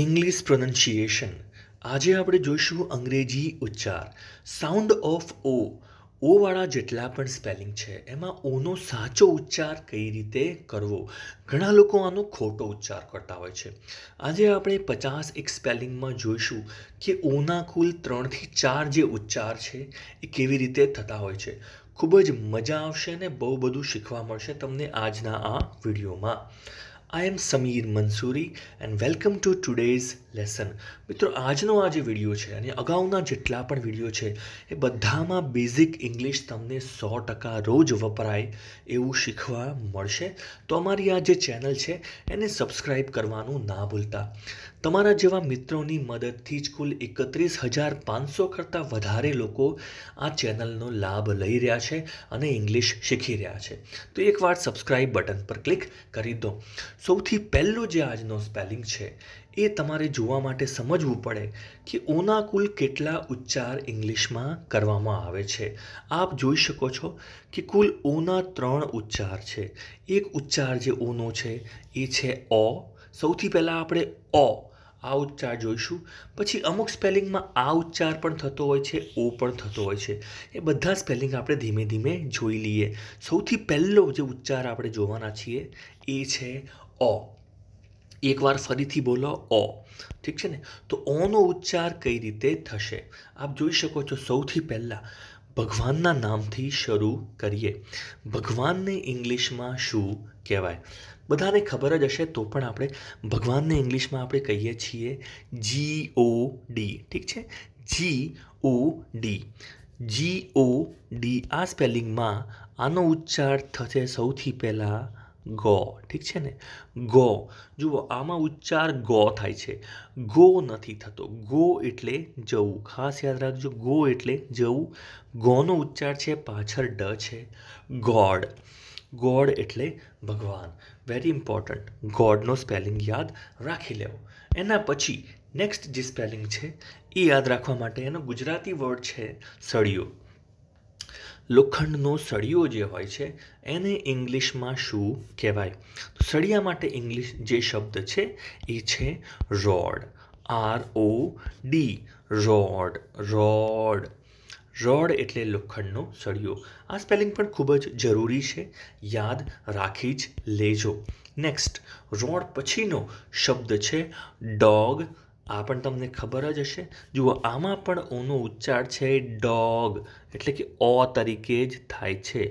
English પ્રોનન્સિએશન આજે આપણે જોઈશું અંગ્રેજી ઉચ્ચાર સાઉન્ડ ઓફ ઓ ઓવાળા જેટલા પણ સ્પેલિંગ છે એમાં ઓનો સાચો ઉચ્ચાર કઈ રીતે કરવો ઘણા લોકો આનો ખોટો ઉચ્ચાર કરતા હોય છે આજે આપણે પચાસ એક સ્પેલિંગમાં જોઈશું કે ઓના કુલ ત્રણથી ચાર જે ઉચ્ચાર છે એ કેવી રીતે થતા હોય છે ખૂબ જ મજા આવશે અને બહુ બધું શીખવા મળશે તમને આજના આ વિડીયોમાં I am Sameer Mansouri and welcome to today's lesson મિત્રો આજનો આ જે વિડીયો છે અને અગાઉના જેટલા પણ વિડીયો છે એ બધામાં બેઝિક ઇંગ્લિશ તમને સો ટકા રોજ વપરાય એવું શીખવા મળશે તો અમારી આ જે ચેનલ છે એને સબસ્ક્રાઈબ કરવાનું ના ભૂલતા તમારા જેવા મિત્રોની મદદથી જ કુલ એકત્રીસ હજાર પાંચસો કરતાં વધારે લોકો આ ચેનલનો લાભ લઈ રહ્યા છે અને ઇંગ્લિશ શીખી રહ્યા છે તો એકવાર સબસ્ક્રાઈબ બટન પર ક્લિક કરી દો સૌથી પહેલો જે આજનો સ્પેલિંગ છે એ તમારે જોવા માટે સમજવું પડે કે ઓના કુલ કેટલા ઉચ્ચાર ઇંગ્લિશમાં કરવામાં આવે છે આપ જોઈ શકો છો કે કુલ ઓના ત્રણ ઉચ્ચાર છે એક ઉચ્ચાર જે ઓનો છે એ છે ઓ સૌથી પહેલાં આપણે ઓ આ ઉચ્ચાર જોઈશું પછી અમુક સ્પેલિંગમાં આ ઉચ્ચાર પણ થતો હોય છે ઓ પણ થતો હોય છે એ બધા સ્પેલિંગ આપણે ધીમે ધીમે જોઈ લઈએ સૌથી પહેલો જે ઉચ્ચાર આપણે જોવાના છીએ એ છે ઓ એકવાર ફરીથી બોલો ઓ ઠીક છે ને તો ઓનો ઉચ્ચાર કઈ રીતે થશે આપ જોઈ શકો છો સૌથી પહેલાં ભગવાનના નામથી શરૂ કરીએ ભગવાનને ઇંગ્લિશમાં શું કહેવાય બધાને ખબર જ હશે તો પણ આપણે ભગવાનને ઇંગ્લિશમાં આપણે કહીએ છીએ જી ઓ ડી ઠીક છે જી ઓ ડી જી ઓ ડી આ સ્પેલિંગમાં આનો ઉચ્ચાર થશે સૌથી પહેલાં ગો ઠીક છે ને ગો જુઓ આમાં ઉચ્ચાર ગો થાય છે ગો નથી થતો ગો એટલે જવું ખાસ યાદ રાખજો ગો એટલે જવું ગોનો ઉચ્ચાર છે પાછળ ડ છે ગોડ ગોડ એટલે ભગવાન વેરી ઇમ્પોર્ટન્ટ ગોડનો સ્પેલિંગ યાદ રાખી લેવો એના પછી નેક્સ્ટ જે સ્પેલિંગ છે એ યાદ રાખવા માટે એનો ગુજરાતી વર્ડ છે સળિયો લોખંડનો સળિયો જે હોય છે એને ઇંગ્લિશમાં શું કહેવાય સળિયા માટે ઇંગ્લિશ જે શબ્દ છે એ છે rod R O D rod rod rod એટલે લોખંડનો સળિયો આ સ્પેલિંગ પણ ખૂબ જ જરૂરી છે યાદ રાખી જ લેજો નેક્સ્ટ રોડ પછીનો શબ્દ છે ડોગ આ પણ તમને ખબર જ હશે જુઓ આમાં પણ ઓનો ઉચ્ચાર છે ડોગ એટલે કે ઓ તરીકે જ થાય છે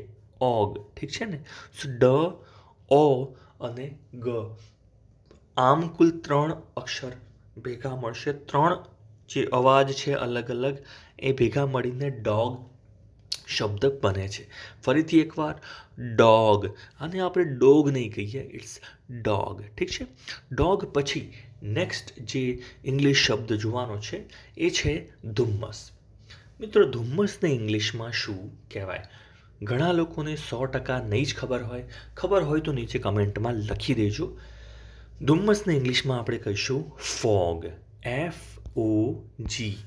ઓગ ઠીક છે ને સો ડ ઓ અને ગ આમ કુલ ત્રણ અક્ષર ભેગા મળશે ત્રણ જે અવાજ છે અલગ અલગ એ ભેગા મળીને ડોગ શબ્દ બને છે ફરીથી એકવાર ડોગ અને આપણે ડોગ નહીં કહીએ ઇટ્સ ડોગ ઠીક છે ડોગ પછી નેક્સ્ટ જે ઇંગ્લિશ શબ્દ જોવાનો છે એ છે ધુમ્મસ મિત્રો ધુમ્મસને ઇંગ્લિશમાં શું કહેવાય ઘણા લોકોને સો ટકા નહીં જ ખબર હોય ખબર હોય તો નીચે કમેન્ટમાં લખી દેજો ધુમ્મસને ઇંગ્લિશમાં આપણે કહીશું fog F O G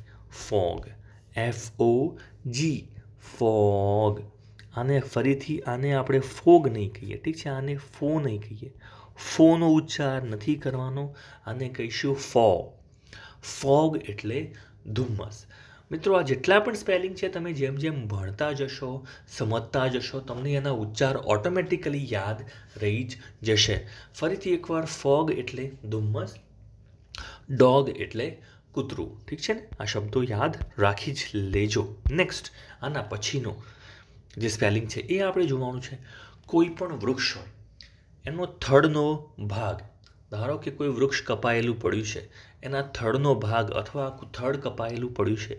fog F O G fog આને ફરીથી આને આપણે ફોગ નહીં કહીએ ઠીક છે આને ફો નહીં કહીએ ફોનો ઉચ્ચાર નથી કરવાનો અને કહીશું ફો ફોગ એટલે ધુમ્મસ મિત્રો આ જેટલા પણ સ્પેલિંગ છે તમે જેમ જેમ ભણતા જશો સમજતા જશો તમને એના ઉચ્ચાર ઓટોમેટિકલી યાદ રહી જ જશે ફરીથી એકવાર ફોગ એટલે ધુમ્મસ ડોગ એટલે કૂતરું ઠીક છે ને આ શબ્દો યાદ રાખી જ લેજો નેક્સ્ટ આના પછીનો જે સ્પેલિંગ છે એ આપણે જોવાનું છે કોઈ પણ વૃક્ષ હોય એનો થડનો ભાગ ધારો કે કોઈ વૃક્ષ કપાયેલું પડ્યું છે એના થડનો ભાગ અથવા થડ કપાયેલું પડ્યું છે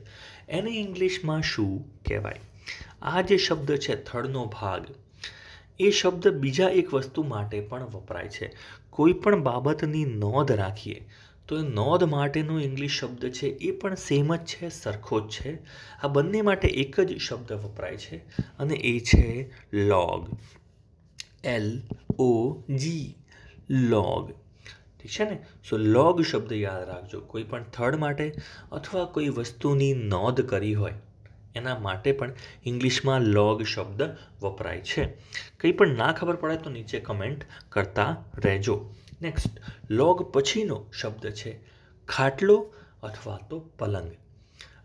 એને ઇંગ્લિશમાં શું કહેવાય આ જે શબ્દ છે થડનો ભાગ એ શબ્દ બીજા એક વસ્તુ માટે પણ વપરાય છે કોઈ પણ બાબતની નોંધ રાખીએ તો એ નોંધ માટેનો ઇંગ્લિશ શબ્દ છે એ પણ સેમ જ છે સરખો જ છે આ બંને માટે એક જ શબ્દ વપરાય છે અને એ છે log L O G log ઠીક છે ને સો લોગ શબ્દ યાદ રાખજો કોઈ પણ થડ માટે અથવા કોઈ વસ્તુની નોંધ કરી હોય એના માટે પણ ઇંગ્લિશમાં લોગ શબ્દ વપરાય છે કંઈ પણ ના ખબર પડે તો નીચે કમેન્ટ કરતા રહેજો નેક્સ્ટ લોગ પછીનો શબ્દ છે ખાટલો અથવા તો પલંગ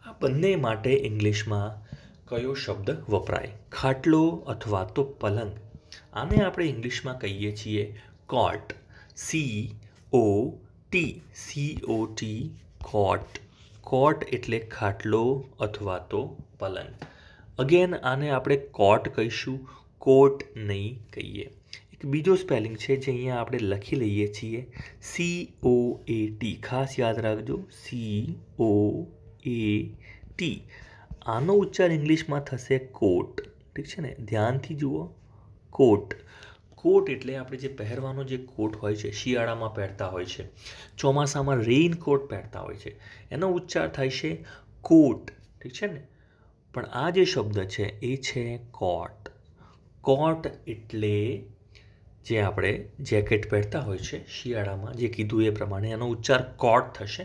આ બંને માટે ઇંગ્લિશમાં કયો શબ્દ વપરાય ખાટલો અથવા તો પલંગ આને આપણે ઇંગ્લિશમાં કહીએ છીએ cot C O T C O T cot cot એટલે ખાટલો અથવા તો પલંગ અગેન આને આપણે કોટ કહીશું કોટ નહીં કહીએ એક બીજો સ્પેલિંગ છે જે અહીંયા આપણે લખી લઈએ છીએ સી ઓ એ ટી ખાસ યાદ રાખજો સી ઓ એ ટી આનો ઉચ્ચાર ઇંગ્લિશમાં થશે કોટ ઠીક છે ને ધ્યાનથી જુઓ કોટ કોટ એટલે આપણે જે પહેરવાનો જે કોટ હોય છે શિયાળામાં પહેરતા હોય છે ચોમાસામાં રેઇન કોટ પહેરતા હોય છે એનો ઉચ્ચાર થાય છે કોટ ઠીક છે ને પણ આ જે શબ્દ છે એ છે કોટ કોટ એટલે જે આપણે જેકેટ પહેરતા હોય છે શિયાળામાં જે કીધું એ પ્રમાણે એનો ઉચ્ચાર કોટ થશે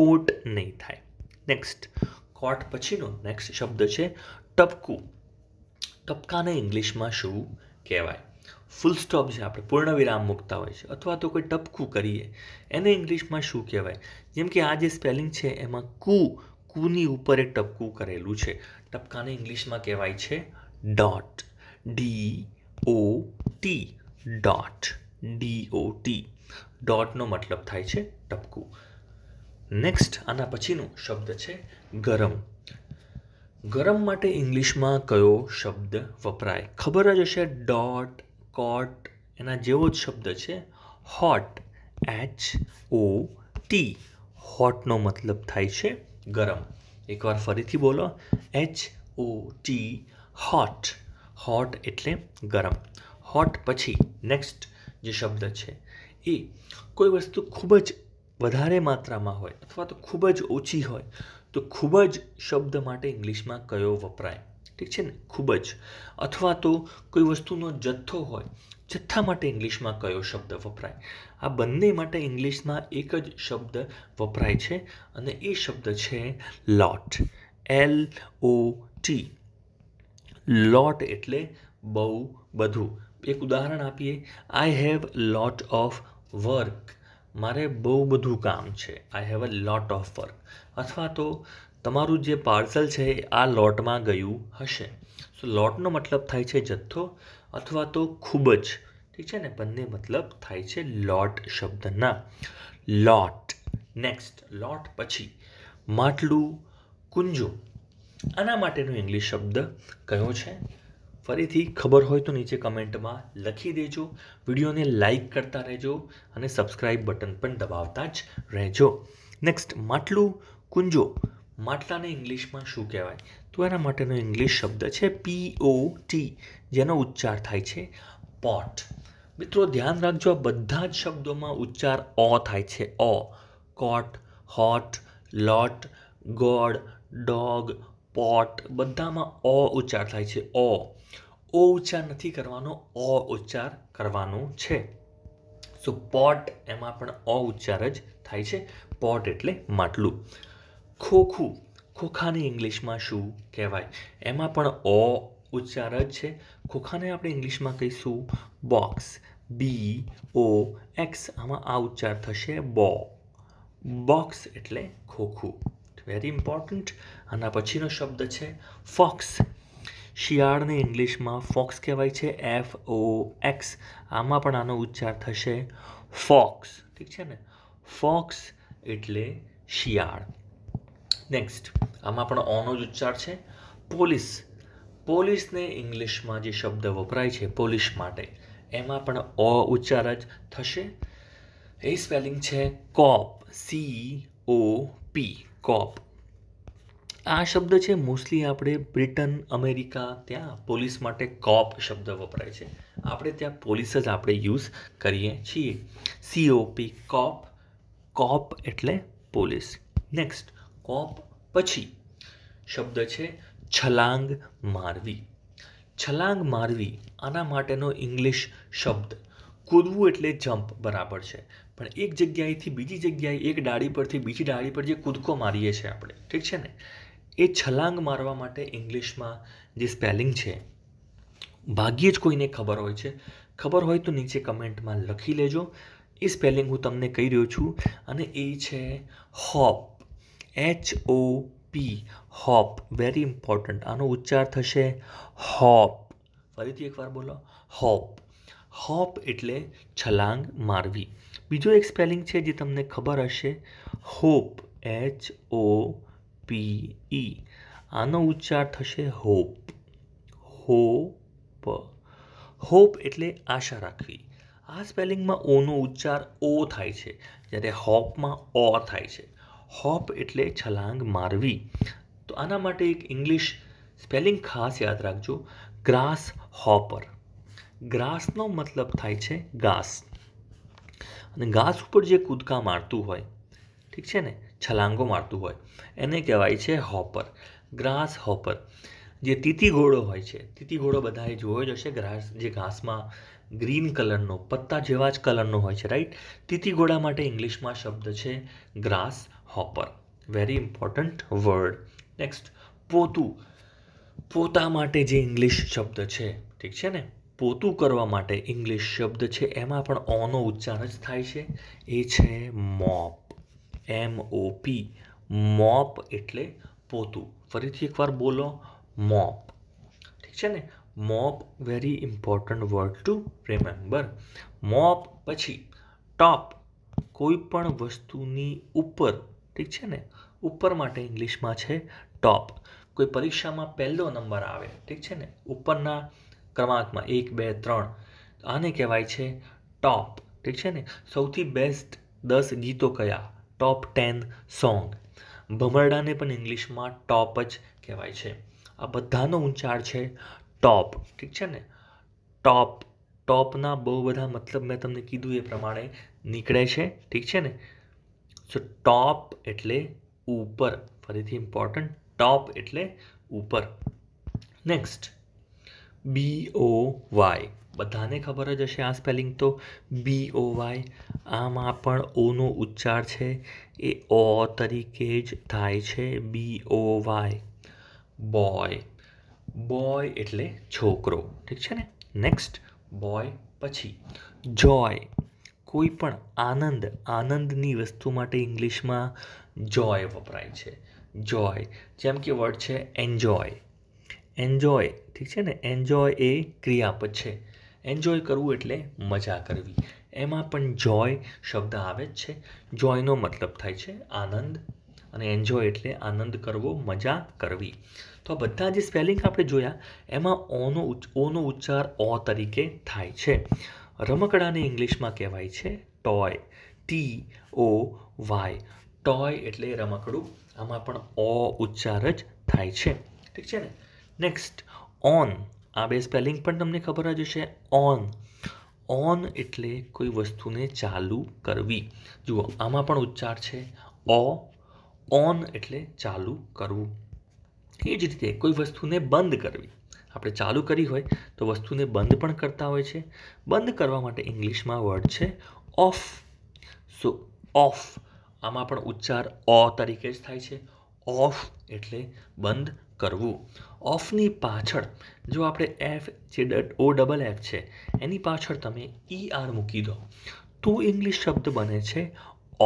કોટ નહીં થાય નેક્સ્ટ કોટ પછીનો નેક્સ્ટ શબ્દ છે ટપકું ટપકાને ઇંગ્લિશમાં શું કહેવાય ફૂલ સ્ટોપ જે આપણે પૂર્ણ વિરામ મૂકતા હોય છે અથવા તો કોઈ ટપકું કરીએ એને ઇંગ્લિશમાં શું કહેવાય જેમ કે આ જે સ્પેલિંગ છે એમાં કુ કુની ઉપર એક ટપકું કરેલું છે ટપકાને ઇંગ્લિશમાં કહેવાય છે dot D O T dot D O T ડોટનો મતલબ થાય છે ટપકું નેક્સ્ટ આના પછીનો શબ્દ છે ગરમ ગરમ માટે ઇંગ્લિશમાં કયો શબ્દ વપરાય ખબર જ હશે ડોટ કોટ એના જેવો જ શબ્દ છે હોટ એચ ઓ ટી હોટનો મતલબ થાય છે ગરમ એકવાર ફરીથી બોલો H O T hot hot એટલે ગરમ હોટ પછી નેક્સ્ટ જે શબ્દ છે એ કોઈ વસ્તુ ખૂબ જ વધારે માત્રામાં હોય અથવા તો ખૂબ જ ઓછી હોય તો ખૂબ જ શબ્દ માટે ઇંગ્લિશમાં કયો વપરાય ઠીક છે ને ખૂબ જ અથવા તો કોઈ વસ્તુનો જથ્થો હોય જથ્થા માટે ઇંગ્લિશમાં કયો શબ્દ વપરાય આ બંને માટે ઇંગ્લિશમાં એક જ શબ્દ વપરાય છે અને એ શબ્દ છે લોટ એલ ઓ ટી લોટ એટલે બહુ બધું એક ઉદાહરણ આપીએ I have lot of work મારે બહુ બધું કામ છે I have a lot of work અથવા તો તમારું જે પાર્સલ છે એ આ લોટમાં ગયું હશે સો લોટનો મતલબ થાય છે જથ્થો અથવા તો ખૂબ જ ઠીક છે ને બંને મતલબ થાય છે લોટ શબ્દના લોટ નેક્સ્ટ લોટ પછી માટલું કુંજો આના માટેનો ઇંગ્લિશ શબ્દ કયો છે ફરીથી ખબર હોય તો નીચે કમેન્ટમાં લખી દેજો વિડીયોને લાઇક કરતા રહેજો અને સબસ્ક્રાઇબ બટન પણ દબાવતા જ રહેજો નેક્સ્ટ માટલું કુંજો માટલાને ઇંગ્લિશમાં શું કહેવાય તો એના માટેનો ઇંગ્લિશ શબ્દ છે પી ઓ ટી જેનો ઉચ્ચાર થાય છે પોટ મિત્રો ધ્યાન રાખજો આ બધા જ શબ્દોમાં ઉચ્ચાર અ થાય છે અ cot hot lot god dog pot બધામાં અ ઉચ્ચાર થાય છે અ ઓ ઉચ્ચાર નથી કરવાનો અ ઉચ્ચાર કરવાનો છે સો પોટ એમાં પણ અ ઉચ્ચાર જ થાય છે પોટ એટલે માટલું ખોખું ખોખાને ઇંગ્લિશમાં શું કહેવાય એમાં પણ અ ઉચ્ચાર જ છે ખોખાને આપણે ઇંગ્લિશમાં કહીશું બોક્સ બી ઓ એક્સ આમાં આ ઉચ્ચાર થશે બો બોક્સ એટલે ખોખું વેરી ઇમ્પોર્ટન્ટ આના પછીનો શબ્દ છે ફોક્સ શિયાળને ઇંગ્લિશમાં ફોક્સ કહેવાય છે એફ ઓ એક્સ આમાં પણ આનો ઉચ્ચાર થશે ફોક્સ ઠીક છે ને ફોક્સ એટલે શિયાળ નેક્સ્ટ આમાં પણ ઓનો જ ઉચ્ચાર છે પોલીસ પોલીસને ઇંગ્લિશમાં જે શબ્દ વપરાય છે પોલીસ માટે એમાં પણ ઓ ઉચ્ચાર જ થશે એ સ્પેલિંગ છે કોપ સી ઓ પી કોપ આ શબ્દ છે મોસ્ટલી આપણે બ્રિટન અમેરિકા ત્યાં પોલીસ માટે કોપ શબ્દ વપરાય છે આપણે ત્યાં પોલીસ જ આપણે યુઝ કરીએ છીએ સીઓપી કોપ કોપ એટલે પોલીસ નેક્સ્ટ કોપ પછી શબ્દ છે છલાંગ મારવી છલાંગ મારવી આના માટેનો ઇંગ્લિશ શબ્દ કૂદવું એટલે જમ્પ બરાબર છે પણ એક જગ્યાએથી બીજી જગ્યાએ એક ડાળી પરથી બીજી ડાળી પર જે કૂદકો મારીએ છીએ આપણે ઠીક છે ને એ છલાંગ મારવા માટે ઇંગ્લિશમાં જે સ્પેલિંગ છે ભાગ્યે જ કોઈને ખબર હોય છે ખબર હોય તો નીચે કમેન્ટમાં લખી લેજો એ સ્પેલિંગ હું તમને કહી રહ્યો છું અને એ છે hope H O P hope very important આનો ઉચ્ચાર થશે હોપ ફરીથી એકવાર બોલો હોપ હોપ એટલે છલાંગ મારવી બીજો એક સ્પેલિંગ છે જે તમને ખબર હશે હોપ એચ ઓ પી ઈ આનો ઉચ્ચાર થશે હોપ હોપ હોપ એટલે આશા રાખવી આ સ્પેલિંગમાં ઓનો ઉચ્ચાર ઓ થાય છે જ્યારે હોપમાં ઓ થાય છે હોપ એટલે છલાંગ મારવી તો આના માટે એક ઇંગ્લિશ સ્પેલિંગ ખાસ યાદ રાખજો ગ્રાસ હોપર ગ્રાસનો મતલબ થાય છે ઘાસ અને ઘાસ ઉપર જે કૂદકા મારતું હોય ઠીક છે ને છલાંગો મારતું હોય એને કહેવાય છે હોપર ગ્રાસ હોપર જે તીતી ઘોડો હોય છે તીતી ઘોડો બધાએ જોયો જ હશે ગ્રાસ જે ઘાસમાં ગ્રીન કલરનો પત્તા જેવા જ કલરનો હોય છે રાઈટ તીતી ઘોડા માટે ઇંગ્લિશમાં શબ્દ છે grasshopper very important word next પોતું પોતા માટે જે ઇંગ્લિશ શબ્દ છે ઠીક છે ને પોતું કરવા માટે ઇંગ્લિશ શબ્દ છે એમાં પણ ઓનો ઉચ્ચાર જ થાય છે એ છે મોપ એમ ઓ પી મોપ એટલે પોતું ફરીથી એકવાર બોલો મોપ ઠીક છે ને mop very important word to remember mop પછી ટોપ કોઈ પણ વસ્તુની ઉપર ઠીક છે ને ઉપર માટે ઇંગ્લિશમાં છે ટોપ કોઈ પરીક્ષામાં પહેલો નંબર આવે ઠીક છે ને ઉપરના ક્રમાંકમાં એક બે ત્રણ આને કહેવાય છે ટોપ ઠીક છે ને સૌથી બેસ્ટ દસ ગીતો કયા ટોપ ટેન સોંગ ભમરડાને પણ ઇંગ્લિશમાં ટોપ જ કહેવાય છે આ બધાનો ઉંચાર છે ટોપ ઠીક છે ને ટોપ ટોપના બહુ બધા મતલબ મેં તમને કીધું એ પ્રમાણે નીકળે છે ઠીક છે ને સો ટોપ એટલે ઉપર ફરીથી ઇમ્પોર્ટન્ટ ટોપ એટલે ઉપર નેક્સ્ટ બી ઓ વાય બધાને ખબર જ હશે આ સ્પેલિંગ તો બી ઓ વાય આમાં પણ ઓનો ઉચ્ચાર છે એ ઓ તરીકે જ થાય છે B O Y boy boy એટલે છોકરો ઠીક છે ને નેક્સ્ટ બોય પછી જોય કોઈ પણ આનંદ આનંદની વસ્તુ માટે ઇંગ્લિશમાં જોય વપરાય છે જોય જેમ કે વર્ડ છે એન્જોય એન્જોય ઠીક છે ને એન્જોય એ ક્રિયાપદ છે એન્જોય કરવું એટલે મજા કરવી એમાં પણ જોય શબ્દ આવે જ છે જોયનો મતલબ થાય છે આનંદ અને એન્જોય એટલે આનંદ કરવો મજા કરવી તો બધા જે સ્પેલિંગ આપણે જોયા એમાં ઓનો ઓનો ઉચ્ચાર ઓ તરીકે થાય છે રમકડાને ઇંગ્લિશમાં કહેવાય છે toy T O Y toy એટલે રમકડું આમાં પણ ઓ ઉચ્ચાર જ થાય છે ઠીક છે ને નેક્સ્ટ ઓન આ બે સ્પેલિંગ પણ તમને ખબર જ હશે ઓન ઓન એટલે કોઈ વસ્તુને ચાલુ કરવી જુઓ આમાં પણ ઉચ્ચાર છે ઓ ઓન એટલે ચાલુ કરવું એ જ રીતે કોઈ વસ્તુને બંધ કરવી આપણે ચાલુ કરી હોય તો વસ્તુને બંધ પણ કરતા હોય છે બંધ કરવા માટે ઇંગ્લિશમાં વર્ડ છે ઓફ સો ઓફ આમાં પણ ઉચ્ચાર ઓ તરીકે જ થાય છે ઓફ એટલે બંધ કરવું ઓફની પાછળ જો આપણે એફ જે ઓ ડબલ એફ છે એની પાછળ તમે ઈ e આર મૂકી દો તો ઇંગ્લિશ શબ્દ બને છે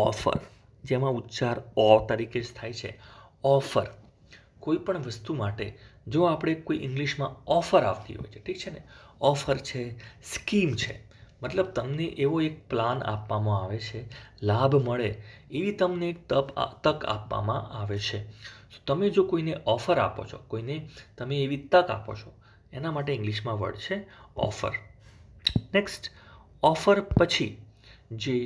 ઓફર જેમાં ઉચ્ચાર ઓ તરીકે જ થાય છે ઓફર કોઈ પણ વસ્તુ માટે જો આપણે કોઈ ઇંગ્લિશમાં ઓફર આવતી હોય છે ઠીક છે ને ઓફર છે સ્કીમ છે મતલબ તમને એવો એક પ્લાન આપવામાં આવે છે લાભ મળે એવી તમને એક તપ તક આપવામાં આવે છે તમે જો કોઈને ઓફર આપો છો કોઈને તમે એવી તક આપો છો એના માટે ઇંગ્લિશમાં વર્ડ છે ઓફર નેક્સ્ટ ઓફર પછી જે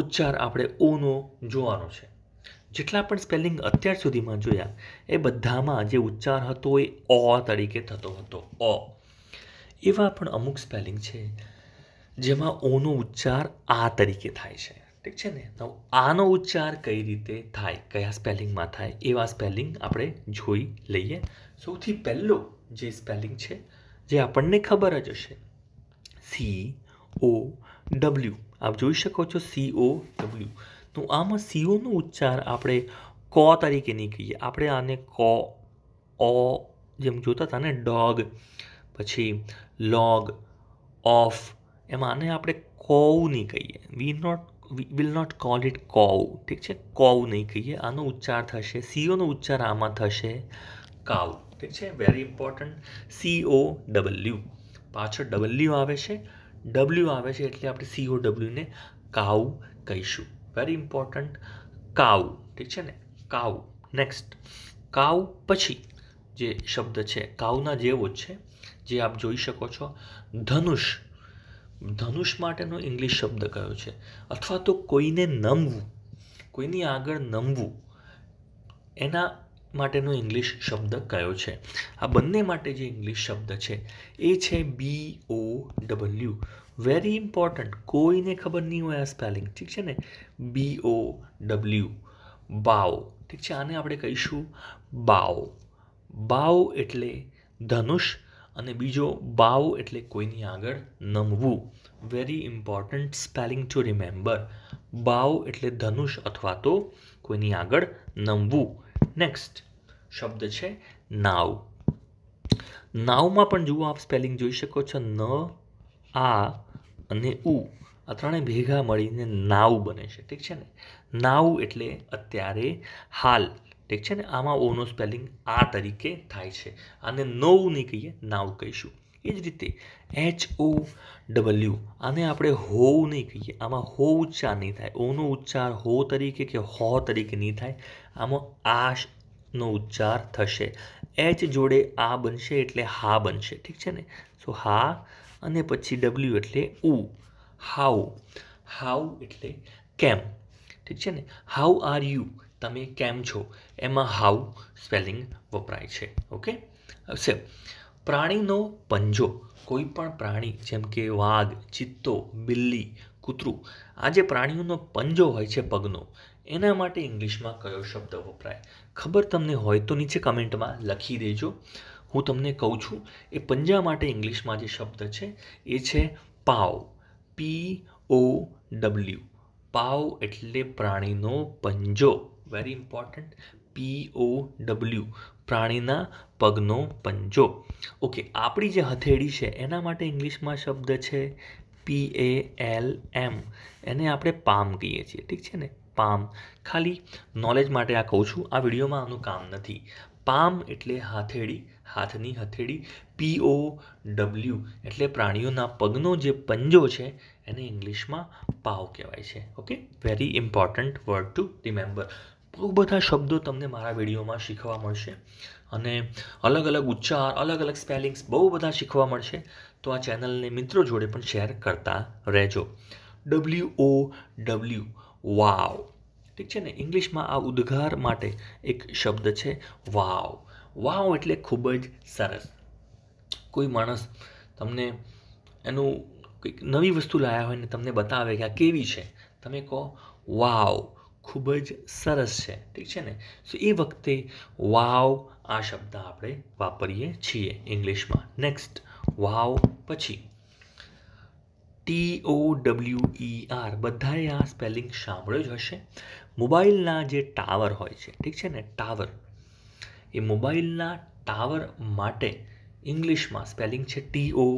ઉચ્ચાર આપણે ઓનો જોવાનો છે જેટલા પણ સ્પેલિંગ અત્યાર સુધીમાં જોયા એ બધામાં જે ઉચ્ચાર હતો એ ઓ તરીકે થતો હતો ઓ એવા પણ અમુક સ્પેલિંગ છે જેમાં ઓનો ઉચ્ચાર આ તરીકે થાય છે ઠીક છે ને તો આનો ઉચ્ચાર કઈ રીતે થાય કયા સ્પેલિંગમાં થાય એવા સ્પેલિંગ આપણે જોઈ લઈએ સૌથી પહેલો જે સ્પેલિંગ છે જે આપણને ખબર જ હશે સી ઓ ડબલ્યુ આપ જોઈ શકો છો સી ઓ ડબલ્યુ તો આમાં સીઓનો ઉચ્ચાર આપણે ક તરીકે નહીં કહીએ આપણે આને ક ઓ જેમ જોતા હતા ને ડોગ પછી લોગ ઓફ એમાં આને આપણે કોવ નહીં કહીએ we not will not call it cow ઠીક છે કૌ નહીં કહીએ આનો ઉચ્ચાર થશે સીઓનો ઉચ્ચાર આમાં થશે કાઉ ઠીક છે વેરી ઇમ્પોર્ટન્ટ સીઓ ડબલ્યુ પાછળ ડબલ્યુ આવે છે ડબલ્યુ આવે છે એટલે આપણે સીઓ ડબલ્યુને કાઉ કહીશું વેરી ઇમ્પોર્ટન્ટ કાઉ ઠીક છે ને કાઉ નેક્સ્ટ કાઉ પછી જે શબ્દ છે કાઉના જેવો જ છે જે આપ જોઈ શકો છો ધનુષ ધનુષ માટેનો ઇંગ્લિશ શબ્દ કયો છે અથવા તો કોઈને નમવું કોઈની આગળ નમવું એના માટેનો ઇંગ્લિશ શબ્દ કયો છે આ બંને માટે જે ઇંગ્લિશ શબ્દ છે એ છે B O W very important કોઈને ખબર નહીં હોય આ સ્પેલિંગ ઠીક છે ને બી ઓ ડબલ્યુ બાઓ ઠીક છે આને આપણે કહીશું બાઓ બાવ એટલે ધનુષ અને બીજો બાવ એટલે કોઈની આગળ નમવું very important spelling to remember bow એટલે ધનુષ અથવા તો કોઈની આગળ નમવું નેક્સ્ટ શબ્દ છે નાવ નાવમાં પણ જુઓ આપ સ્પેલિંગ જોઈ શકો છો ન આ અને ઉ આ ત્રણે ભેગા મળીને નાવ બને છે ઠીક છે ને નાવ એટલે અત્યારે હાલ ઠીક છે ને આમાં ઓનો સ્પેલિંગ આ તરીકે થાય છે અને નવ નહીં કહીએ નાવ કહીશું એ જ રીતે એચ ઓ ડબલ્યુ આને આપણે હોવ નહીં કહીએ આમાં હો ઉચ્ચાર નહીં થાય ઓનો ઉચ્ચાર હો તરીકે કે હો તરીકે નહીં થાય આમાં આશનો ઉચ્ચાર થશે એચ જોડે આ બનશે એટલે હા બનશે ઠીક છે ને સો હા અને પછી ડબલ્યુ એટલે ઉ હાઉ હાઉ એટલે કેમ ઠીક છે ને હાઉ આર યુ તમે કેમ છો એમાં હાઉ સ્પેલિંગ વપરાય છે ઓકે સે પ્રાણીનો પંજો કોઈ પણ પ્રાણી જેમ કે વાઘ ચિત્તો બિલ્લી કૂતરું આ જે પ્રાણીઓનો પંજો હોય છે પગનો એના માટે ઇંગ્લિશમાં કયો શબ્દ વપરાય ખબર તમને હોય તો નીચે કમેન્ટમાં લખી દેજો હું તમને કહું છું એ પંજા માટે ઇંગ્લિશમાં જે શબ્દ છે એ છે પાવ પી ઓ ડબલ્યુ પાવ એટલે પ્રાણીનો પંજો વેરી ઇમ્પોર્ટન્ટ પીઓ ડબલ્યુ પ્રાણીના પગનો પંજો ઓકે આપણી જે હથેળી છે એના માટે ઇંગ્લિશમાં શબ્દ છે પી એ એલ એમ એને આપણે પામ કહીએ છીએ ઠીક છે ને પામ ખાલી નોલેજ માટે આ કહું છું આ વિડીયોમાં આનું કામ નથી પામ એટલે હાથેળી હાથની હથેળી પીઓ ડબલ્યુ એટલે પ્રાણીઓના પગનો જે પંજો છે એને ઇંગ્લિશમાં પાવ કહેવાય છે okay very important word to remember બહુ બધા શબ્દો તમને મારા વિડીયોમાં શીખવા મળશે અને અલગ અલગ ઉચ્ચાર અલગ અલગ સ્પેલિંગ્સ બહુ બધા શીખવા મળશે તો આ ચેનલને મિત્રો જોડે પણ શેર કરતા રહેજો ડબલ્યુ ઓ ડબલ્યુ વાવ ઠીક છે ને ઇંગ્લિશમાં આ ઉદ્ગાર માટે એક શબ્દ છે વાવ વાવ એટલે ખૂબ જ સરસ કોઈ માણસ તમને એનું કંઈક નવી વસ્તુ લાયા હોય ને તમને બતાવે કે આ કેવી છે તમે કહો વાવ ખૂબ જ સરસ છે ઠીક છે ને સો એ વખતે વાવ આ શબ્દ આપણે વાપરીએ છીએ ઇંગ્લિશમાં નેક્સ્ટ વાવ પછી T O W E R બધાએ આ સ્પેલિંગ સાંભળ્યો જ હશે મોબાઈલના જે ટાવર હોય છે ઠીક છે ને ટાવર એ મોબાઈલના ટાવર માટે ઇંગ્લિશમાં સ્પેલિંગ છે T O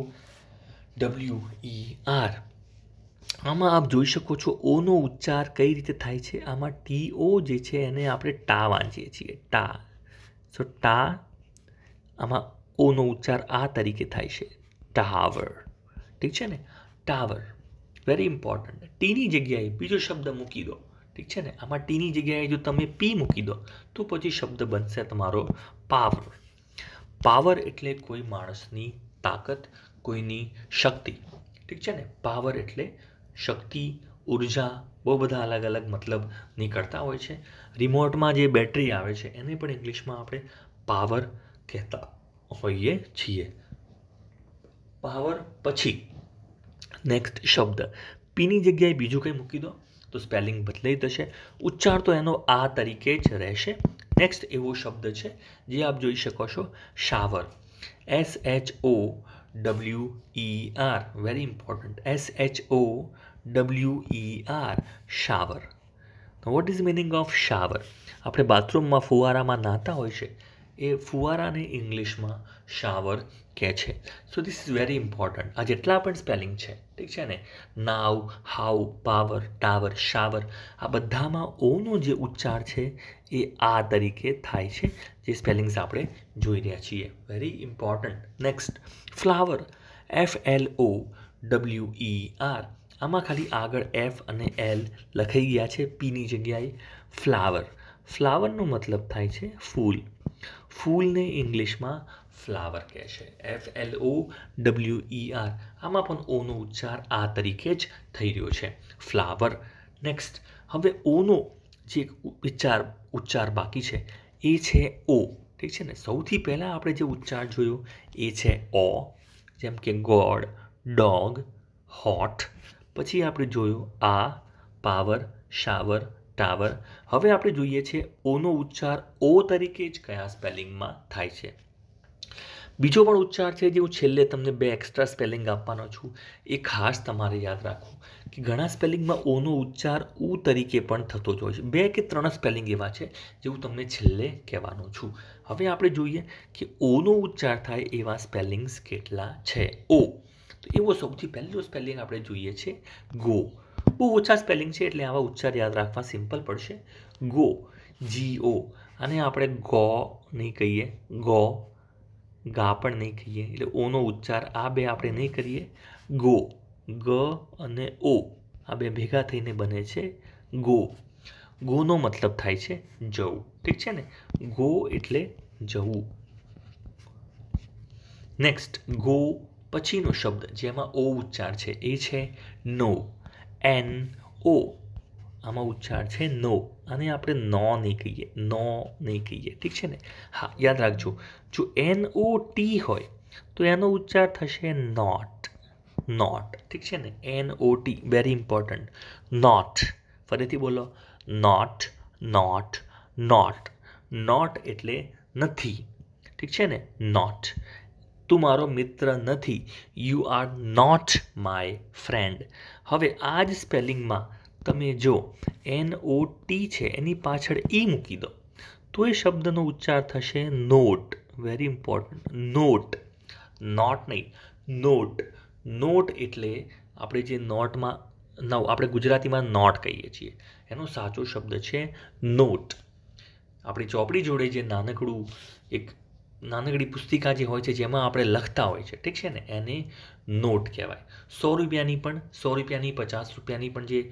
W E R આમાં આપ જોઈ શકો છો ઓનો ઉચ્ચાર કઈ રીતે થાય છે આમાં ટી ઓ જે છે એને આપણે ટા વાંચીએ છીએ ટા સો ટા આમાં ઓનો ઉચ્ચાર આ તરીકે થાય છે ટાવર ઠીક છે ને ટાવર વેરી ઇમ્પોર્ટન્ટ ટીની જગ્યાએ બીજો શબ્દ મૂકી દો ઠીક છે ને આમાં ટીની જગ્યાએ જો તમે પી મૂકી દો તો પછી શબ્દ બનશે તમારો પાવર પાવર એટલે કોઈ માણસની તાકાત કોઈની શક્તિ ઠીક છે ને પાવર એટલે શક્તિ ઉર્જા બહુ બધા અલગ અલગ મતલબ નીકળતા હોય છે રિમોટમાં જે બેટરી આવે છે એને પણ ઇંગ્લિશમાં આપણે પાવર કહેતા હોઈએ છીએ પાવર પછી નેક્સ્ટ શબ્દ પીની જગ્યાએ બીજું કંઈ મૂકી દો તો સ્પેલિંગ બદલાઈ જશે ઉચ્ચાર તો એનો આ તરીકે જ રહેશે નેક્સ્ટ એવો શબ્દ છે જે આપ જોઈ શકો છો shower S H O W E R very important S H O W E R shower what is meaning of shower આપણે બાથરૂમમાં ફુવારામાં નાહતા હોય છે એ ફુવારાને ઇંગ્લિશમાં શાવર કહે છે so this is very important આ જેટલા પણ સ્પેલિંગ છે ઠીક છે ને now how power tower shower આ બધામાં ઓનો જે ઉચ્ચાર છે એ આ તરીકે થાય છે જે સ્પેલિંગ્સ આપણે જોઈ રહ્યા છીએ very important next flower F L O W E R આમાં ખાલી આગળ એફ અને એલ લખાઈ ગયા છે પીની જગ્યાએ ફ્લાવર ફ્લાવરનો મતલબ થાય છે ફૂલ ફૂલને ઇંગ્લિશમાં ફ્લાવર કહે છે F L O W E R આમાં પણ ઓનો ઉચ્ચાર આ તરીકે જ થઈ રહ્યો છે ફ્લાવર નેક્સ્ટ હવે ઓનો જે ઉચ્ચાર ઉચ્ચાર બાકી છે એ છે ઓ ઠીક છે ને સૌથી પહેલાં આપણે જે ઉચ્ચાર જોયો એ છે ઓ જેમ કે ગોડ ડોગ હોટ પછી આપણે જોયું આ પાવર શાવર ટાવર હવે આપણે જોઈએ છે ઓનો ઉચ્ચાર ઓ તરીકે જ કયા સ્પેલિંગમાં થાય છે બીજો પણ ઉચ્ચાર છે જે હું છેલ્લે તમને બે એક્સ્ટ્રા સ્પેલિંગ આપવાનો છું એ ખાસ તમારે યાદ રાખવું કે ઘણા સ્પેલિંગમાં ઓનો ઉચ્ચાર ઉ તરીકે પણ થતો જ હોય છે બે કે ત્રણ સ્પેલિંગ એવા છે જે હું તમને છેલ્લે કહેવાનો છું હવે આપણે જોઈએ કે ઓનો ઉચ્ચાર થાય એવા સ્પેલિંગ્સ કેટલા છે ઓ તો એવો સૌથી પહેલો સ્પેલિંગ આપણે જોઈએ છે ગો બહુ ઓછા સ્પેલિંગ છે એટલે આવા ઉચ્ચાર યાદ રાખવા સિમ્પલ પડશે ગો જી ઓ અને આપણે ગો નહીં કહીએ ગો ગા પણ નહીં કહીએ એટલે ઓનો ઉચ્ચાર આ બે આપણે નહીં કરીએ ગો ગ અને ઓ આ બે ભેગા થઈને બને છે ગો ગોનો મતલબ થાય છે જવું ઠીક છે ને ગો એટલે જવું નેક્સ્ટ ગો પછીનો શબ્દ જેમાં ઓ ઉચ્ચાર છે એ છે નો એન ઓ આમાં ઉચ્ચાર છે નો અને આપણે નો નહીં કહીએ નો નહીં કહીએ ઠીક છે ને હા યાદ રાખજો જો એન ઓ ટી હોય તો એનો ઉચ્ચાર થશે નોટ નોટ ઠીક છે ને N O T very important not ફરીથી બોલો નોટ નોટ નોટ નોટ એટલે નથી ઠીક છે ને નોટ તું મારો મિત્ર નથી you are not my friend હવે આ જ સ્પેલિંગમાં તમે જો એન ઓ ટી છે એની પાછળ ઈ e મૂકી દો તો એ શબ્દનો ઉચ્ચાર થશે not very important not not નહીં નોટ નોટ એટલે આપણે જે નોટમાં નવ આપણે ગુજરાતીમાં નોટ કહીએ છીએ એનો સાચો શબ્દ છે નોટ આપણી ચોપડી જોડે જે નાનકડું એક નાનકડી પુસ્તિકા જે હોય છે જેમાં આપણે લખતા હોય છે ઠીક છે ને એને નોટ કહેવાય સો રૂપિયાની પણ સો રૂપિયાની પચાસ રૂપિયાની પણ જે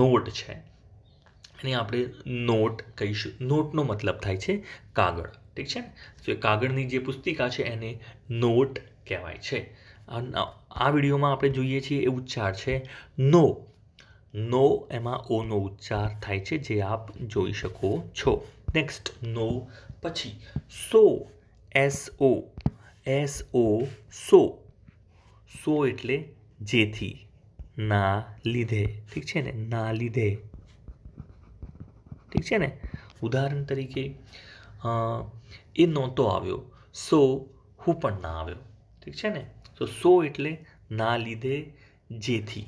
નોટ છે એને આપણે નોટ કહીશું નોટનો મતલબ થાય છે કાગળ ઠીક છે ને તો એ કાગળની જે પુસ્તિકા છે એને નોટ કહેવાય છે આ આ વિડીયોમાં આપણે જોઈએ છીએ એ ઉચ્ચાર છે નો નો એમાં ઓનો ઉચ્ચાર થાય છે જે આપ જોઈ શકો છો નેક્સ્ટ નો પછી સો એસ ઓ એસ ઓ સો સો એટલે જેથી ના લીધે ઠીક છે ને ના લીધે ઠીક છે ને ઉદાહરણ તરીકે એ નહોતો આવ્યો સો હું પણ ના આવ્યો ઠીક છે ને તો સો એટલે ના લીધે જેથી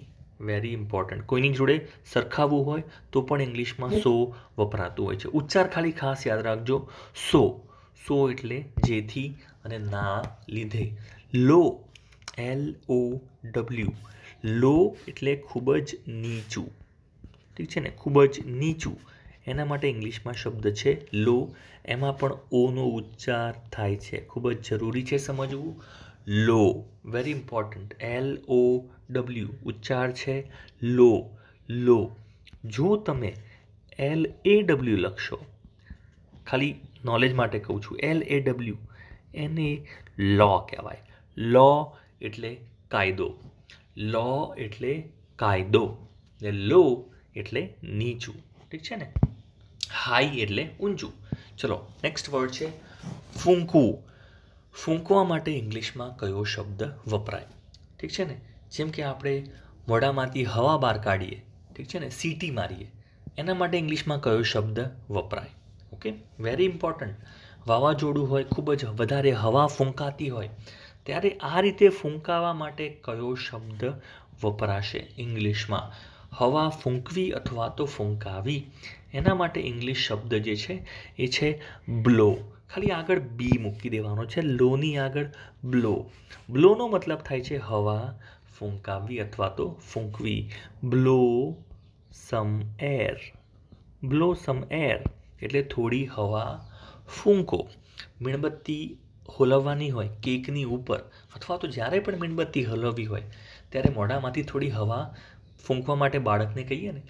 વેરી ઇમ્પોર્ટન્ટ કોઈની જોડે સરખાવવું હોય તો પણ ઇંગ્લિશમાં સો વપરાતું હોય છે ઉચ્ચાર ખાલી ખાસ યાદ રાખજો સો સો એટલે જેથી અને ના લીધે લો એલ ઓ ડબલ્યુ લો એટલે ખૂબ જ નીચું ઠીક છે ને ખૂબ જ નીચું એના માટે ઇંગ્લિશમાં શબ્દ છે લો એમાં પણ ઓનો ઉચ્ચાર થાય છે ખૂબ જ જરૂરી છે સમજવું low very important L O W ઉચ્ચાર છે લો લો જો તમે એલ એ ડબલ્યુ લખશો ખાલી નોલેજ માટે કહું છું એલ એ ડબલ્યુ એને લો કહેવાય લો એટલે કાયદો લો એટલે કાયદો ને લો એટલે નીચું ઠીક છે ને હાઈ એટલે ઊંચું ચલો નેક્સ્ટ વર્ડ છે ફૂંકવું ફૂંકવા માટે ઇંગ્લિશમાં કયો શબ્દ વપરાય ઠીક છે ને જેમ કે આપણે મોઢામાંથી હવા બહાર કાઢીએ ઠીક છે ને સીટી મારીએ એના માટે ઇંગ્લિશમાં કયો શબ્દ વપરાય ઓકે વેરી ઇમ્પોર્ટન્ટ વાવાઝોડું હોય ખૂબ જ વધારે હવા ફૂંકાતી હોય ત્યારે આ રીતે ફૂંકાવા માટે કયો શબ્દ વપરાશે ઇંગ્લિશમાં હવા ફૂંકવી અથવા તો ફૂંકાવી એના માટે ઇંગ્લિશ શબ્દ જે છે એ છે બ્લો ખાલી આગળ બી મૂકી દેવાનો છે લોની આગળ બ્લો બ્લોનો મતલબ થાય છે હવા ફૂંકાવી અથવા તો ફૂંકવી blow some air blow some air એટલે થોડી હવા ફૂંકો મીણબત્તી હોલવવાની હોય કેકની ઉપર અથવા તો જ્યારે પણ મીણબત્તી હલવવી હોય ત્યારે મોઢામાંથી થોડી હવા ફૂંકવા માટે બાળકને કહીએ ને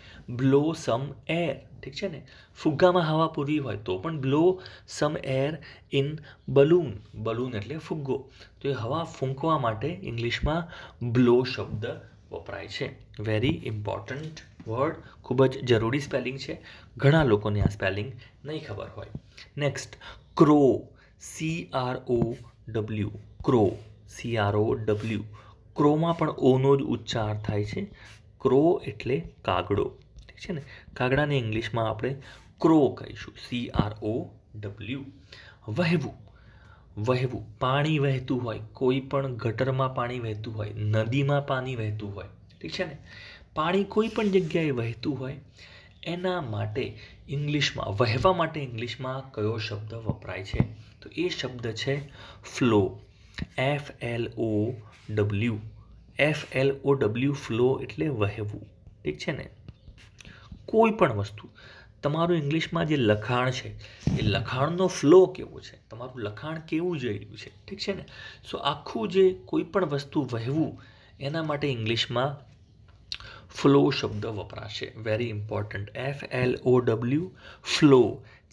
બ્લો સમ એર ઠીક છે ને ફુગ્ગામાં હવા પૂરી હોય તો પણ blow some air in balloon balloon એટલે ફુગ્ગો તો એ હવા ફૂંકવા માટે ઇંગ્લિશમાં બ્લો શબ્દ વપરાય છે વેરી ઇમ્પોર્ટન્ટ વર્ડ ખૂબ જ જરૂરી સ્પેલિંગ છે ઘણા લોકોને આ સ્પેલિંગ નહીં ખબર હોય next crow C R O W crow C R O W ક્રોમાં પણ ઓનો જ ઉચ્ચાર થાય છે ક્રો એટલે કાગડો ઠીક છે ને કાગડાને ઇંગ્લિશમાં આપણે ક્રો કહીશું સી આર ઓ ડબલ્યુ વહેવું વહેવું પાણી વહેતું હોય કોઈ પણ ગટરમાં પાણી વહેતું હોય નદીમાં પાણી વહેતું હોય ઠીક છે ને પાણી કોઈ પણ જગ્યાએ વહેતું હોય એના માટે ઇંગ્લિશમાં વહેવા માટે ઇંગ્લિશમાં કયો શબ્દ વપરાય છે તો એ શબ્દ છે flow F L O W F L O W flow એટલે વહેવું ઠીક છે ને કોઈ પણ વસ્તુ તમારું ઇંગ્લિશમાં જે લખાણ છે એ લખાણનો ફ્લો કેવો છે તમારું લખાણ કેવું જઈ રહ્યું છે ઠીક છે ને સો આખું જે કોઈ પણ વસ્તુ વહેવું એના માટે ઇંગ્લિશમાં ફ્લો શબ્દ વપરાશે very important F L O W flow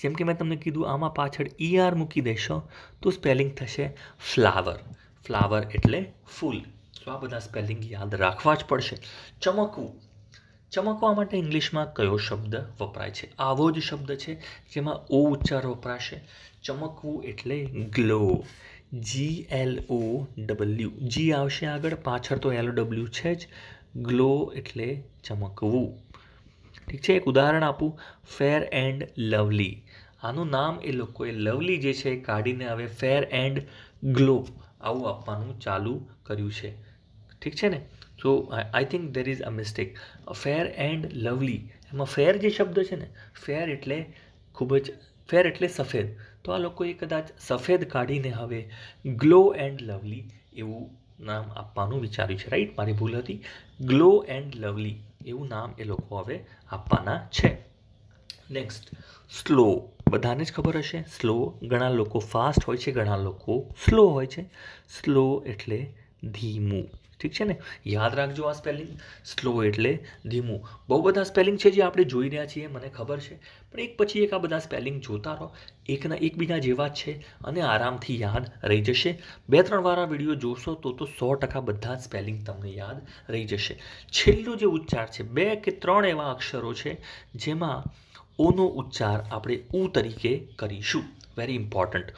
જેમ કે મેં તમને કીધું આમાં પાછળ ઈ e આર મૂકી દેશો તો સ્પેલિંગ થશે ફ્લાવર ફ્લાવર એટલે ફૂલ તો આ બધા સ્પેલિંગ યાદ રાખવા જ પડશે ચમકવું ચમકવા માટે ઇંગ્લિશમાં કયો શબ્દ વપરાય છે આવો જ શબ્દ છે જેમાં ઓ ઉચ્ચાર વપરાશે ચમકવું એટલે glow G L O W G આવશે આગળ પાછળ તો એલ ડબલ્યુ છે જ ગ્લો એટલે ચમકવું ઠીક છે એક ઉદાહરણ આપું ફેર એન્ડ લવલી આનું નામ એ લોકોએ લવલી જે છે કાઢીને હવે ફેર એન્ડ ગ્લો આવું આપવાનું ચાલુ કર્યું છે ઠીક છે ને so I think there is a mistake fair and lovely એમાં ફેર જે શબ્દ છે ને ફેર એટલે ખૂબ જ ફેર એટલે સફેદ તો આ લોકોએ કદાચ સફેદ કાઢીને હવે ગ્લો એન્ડ લવલી એવું નામ આપવાનું વિચાર્યું છે રાઈટ મારી ભૂલ હતી ગ્લો એન્ડ લવલી એવું નામ એ લોકો હવે આપવાના છે નેક્સ્ટ સ્લો બધાને જ ખબર હશે સ્લો ઘણા લોકો ફાસ્ટ હોય છે ઘણા લોકો સ્લો હોય છે સ્લો એટલે ધીમું ઠીક છે ને યાદ રાખજો આ સ્પેલિંગ સ્લો એટલે ધીમું બહુ બધા સ્પેલિંગ છે જે આપણે જોઈ રહ્યા છીએ મને ખબર છે પણ એક પછી એક આ બધા સ્પેલિંગ જોતા રહો એકના એકબીજા જેવા જ છે અને આરામથી યાદ રહી જશે બે ત્રણ વાળા વિડીયો જોશો તો તો સો ટકા બધા સ્પેલિંગ તમને યાદ રહી જશે છેલ્લું જે ઉચ્ચાર છે બે કે ત્રણ એવા અક્ષરો છે જેમાં ઓનો ઉચ્ચાર આપણે ઉ તરીકે કરીશું વેરી ઇમ્પોર્ટન્ટ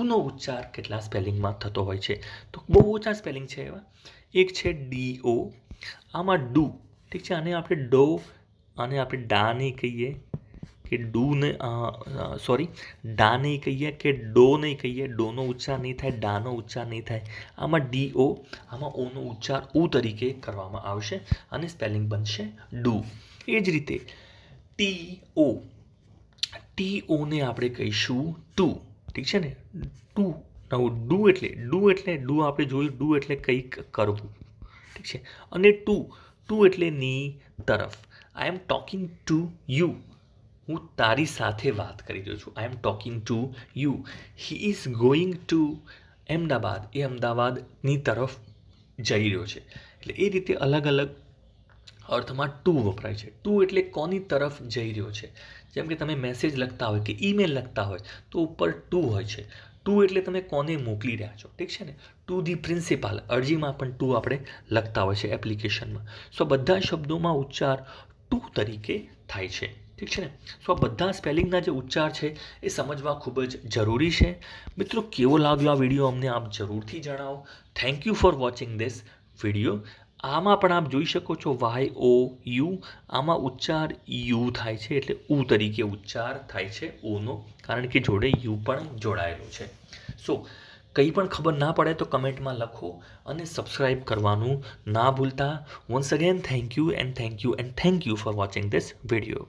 ઉનો ઉચ્ચાર કેટલા સ્પેલિંગમાં થતો હોય છે તો બહુ ઓછા સ્પેલિંગ છે એવા એક છે ડી ઓ આમાં ડુ ઠીક છે આને આપણે ડો આને આપણે ડા ડાને કહીએ કે ડુને સોરી ડા ડાને કહીએ કે ડો નહીં કહીએ ડોનો ઉચ્ચાર નહીં થાય ડાનો ઉચ્ચાર નહીં થાય આમાં ડી ઓ આમાં ઓનો ઉચ્ચાર ઉ તરીકે કરવામાં આવશે અને સ્પેલિંગ બનશે ડુ એ જ રીતે ટી ઓ ટી ઓને આપણે કહીશું ટુ ઠીક છે ને ટુ નવું ડુ એટલે ડુ એટલે ડુ આપણે જોયું ડુ એટલે કંઈક કરવું ઠીક છે અને ટુ ટુ એટલે ની તરફ I am talking to you હું તારી સાથે વાત કરી રહ્યો છું I am talking to you he is going to Ahmedabad એ અમદાવાદની તરફ જઈ રહ્યો છે એટલે એ રીતે અલગ અલગ અર્થમાં ટુ વપરાય છે ટુ એટલે કોની તરફ જઈ રહ્યો છે જેમ કે તમે મેસેજ લખતા હોય કે ઈમેલ લખતા હોય તો ઉપર ટુ હોય છે ટુ એટલે તમે કોને મોકલી રહ્યા છો ઠીક છે ને ટુ ધી પ્રિન્સિપાલ અરજીમાં પણ ટુ આપણે લખતા હોય છે એપ્લિકેશનમાં સો બધા શબ્દોમાં ઉચ્ચાર ટુ તરીકે થાય છે ઠીક છે ને સો આ બધા સ્પેલિંગના જે ઉચ્ચાર છે એ સમજવા ખૂબ જ જરૂરી છે મિત્રો કેવો લાગ્યો આ વિડીયો અમને આપ જરૂરથી જણાવો thank you for watching this video આમાં પણ આપ જોઈ શકો છો વાય ઓ યુ આમાં ઉચ્ચાર યુ થાય છે એટલે ઉ તરીકે ઉચ્ચાર થાય છે ઓનો કારણ કે જોડે યુ પણ જોડાયેલું છે સો કંઈ પણ ખબર ના પડે તો કમેન્ટમાં લખો અને સબસ્ક્રાઈબ કરવાનું ના ભૂલતા once again thank you and thank you and thank you for watching this video